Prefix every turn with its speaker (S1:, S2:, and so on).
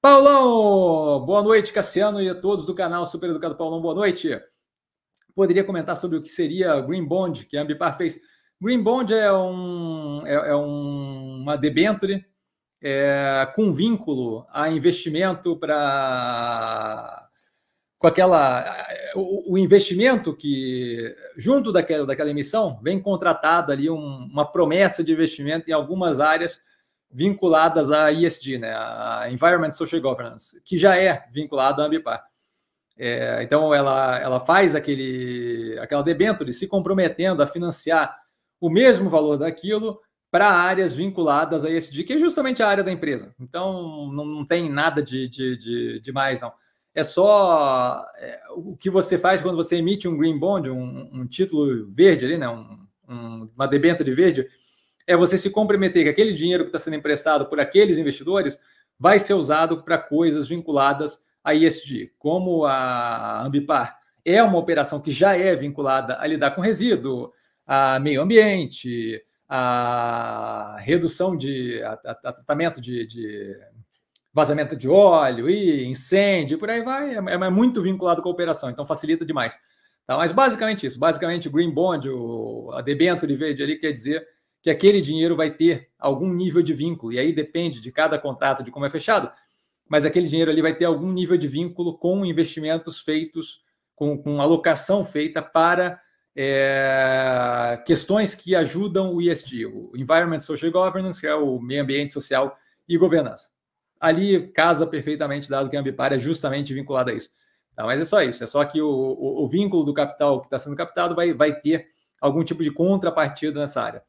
S1: Paulão! Boa noite, Cassiano e a todos do canal Super Educado Paulão, boa noite. Poderia comentar sobre o que seria Green Bond, que a Ambipar fez. Green Bond é, um, é, é um, uma debenture é, com vínculo a investimento para com aquela o, o, investimento que junto daquela, daquela emissão vem contratada ali um, uma promessa de investimento em algumas áreas vinculadas à ESG, né, a Environment Social Governance, que já é vinculada à Ambipar. É, então, ela, ela faz aquele, aquela debênture se comprometendo a financiar o mesmo valor daquilo para áreas vinculadas a ESG, que é justamente a área da empresa. Então, não, não tem nada de, de, de, de mais, não. É só é, o que você faz quando você emite um green bond, um, um título verde ali, né? Um, um, uma debênture verde, é você se comprometer que aquele dinheiro que está sendo emprestado por aqueles investidores vai ser usado para coisas vinculadas a ESG, como a Ambipar é uma operação que já é vinculada a lidar com resíduo, a meio ambiente, a redução de a, a tratamento de, de, vazamento de óleo e incêndio, por aí vai, é, é muito vinculado com a operação, então facilita demais. Tá? Mas basicamente isso, basicamente o Green Bond, o, a debenture verde ali quer dizer que aquele dinheiro vai ter algum nível de vínculo, e aí depende de cada contrato, de como é fechado, mas aquele dinheiro ali vai ter algum nível de vínculo com investimentos feitos, com, com alocação feita para é, questões que ajudam o ESG, o Environment Social Governance, que é o meio ambiente social e governança. Ali casa perfeitamente, dado que a Ambipar é justamente vinculada a isso. Tá, mas é só isso, é só que o, o, o vínculo do capital que está sendo captado vai, vai ter algum tipo de contrapartida nessa área.